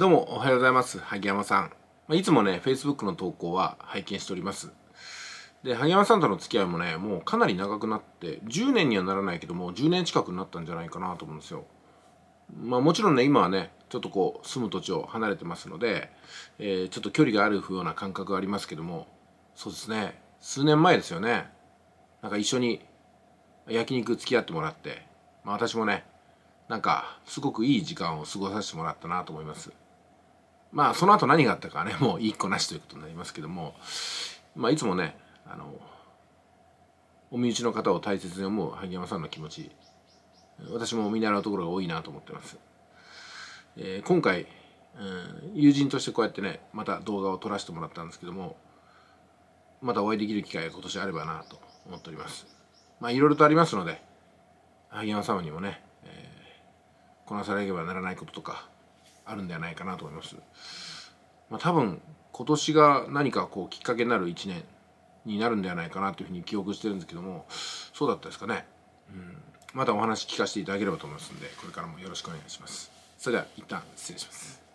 どうもおはようございます。萩山さん。まいつもね、Facebook の投稿は拝見しております。で、萩山さんとの付き合いもね、もうかなり長くなって、10年にはならないけども、10年近くになったんじゃないかなと思うんですよ。まあもちろんね、今はね、ちょっとこう、住む土地を離れてますので、えー、ちょっと距離があるような感覚がありますけども、そうですね、数年前ですよね。なんか一緒に焼肉付き合ってもらって、まあ私もね、なんかすごくいい時間を過ごさせてもらったなと思います。まあその後何があったかねもう一個なしということになりますけども、まあ、いつもねあのお身内の方を大切に思う萩山さんの気持ち私も見習うところが多いなと思ってます、えー、今回、うん、友人としてこうやってねまた動画を撮らせてもらったんですけどもまたお会いできる機会が今年あればなと思っておりますまあいろいろとありますので萩山様にもね、えー、こなされればならないこととかあるんではないかなと思います。まあ、多分今年が何かこうきっかけになる1年になるんではないかなというふうに記憶してるんですけどもそうだったですかね、うん、またお話聞かせていただければと思いますんでこれからもよろしくお願いしますそれでは一旦失礼します